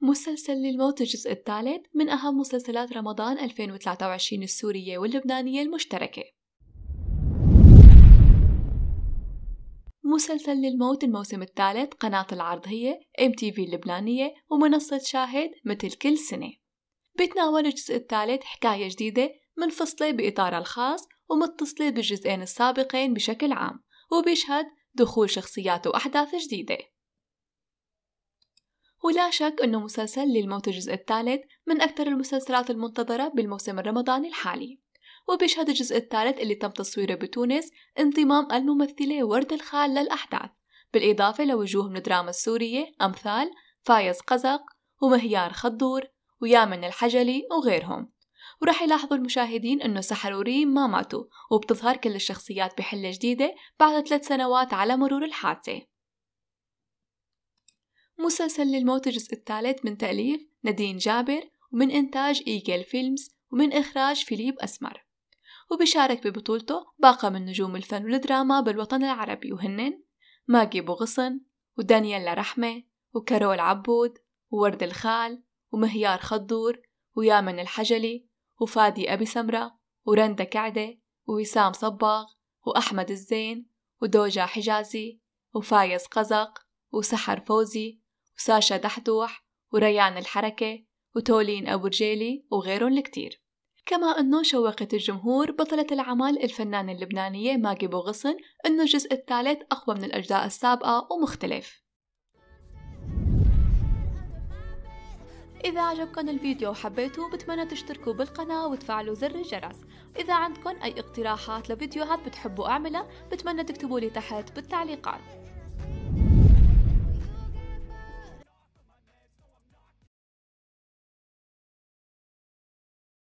مسلسل للموت الجزء الثالث من أهم مسلسلات رمضان 2023 السورية واللبنانية المشتركة مسلسل للموت الموسم الثالث قناة العرض هي ام تي في اللبنانية ومنصة شاهد مثل كل سنة بيتناول الجزء الثالث حكاية جديدة منفصلة بإطارها الخاص ومتصلة بالجزئين السابقين بشكل عام وبيشهد دخول شخصيات وأحداث جديدة ولا شك أنه مسلسل للموت الجزء الثالث من أكثر المسلسلات المنتظرة بالموسم الرمضاني الحالي وبيشهد الجزء الثالث اللي تم تصويره بتونس انضمام الممثلة وردة الخال للأحداث بالإضافة لوجوه من الدراما السورية أمثال فايز قزق ومهيار خضور ويامن الحجلي وغيرهم ورح يلاحظوا المشاهدين أنه سحروريين ما ماتوا وبتظهر كل الشخصيات بحلة جديدة بعد ثلاث سنوات على مرور الحادثة مسلسل للموت الجزء الثالث من تأليف نادين جابر ومن إنتاج إيجل فيلمز ومن إخراج فيليب أسمر وبشارك ببطولته باقة من نجوم الفن والدراما بالوطن العربي وهن ماجي بوغصن ودانيلا رحمة وكارول عبود وورد الخال ومهيار خضور ويامن الحجلي وفادي أبي سمرة ورندا كعدة ووسام صباغ وأحمد الزين ودوجا حجازي وفايز قزق وسحر فوزي وساشا دحدوح وريان الحركة وتولين أبو رجيلي وغيرهم الكتير كما أنه شوقت الجمهور بطلة العمل الفنانة اللبنانية ماجي بوغصن أنه الجزء الثالث أقوى من الأجزاء السابقة ومختلف إذا عجبكم الفيديو وحبيتوه بتمنى تشتركوا بالقناة وتفعلوا زر الجرس إذا عندكم أي اقتراحات لفيديوهات بتحبوا أعملها بتمنى تكتبوا لي تحت بالتعليقات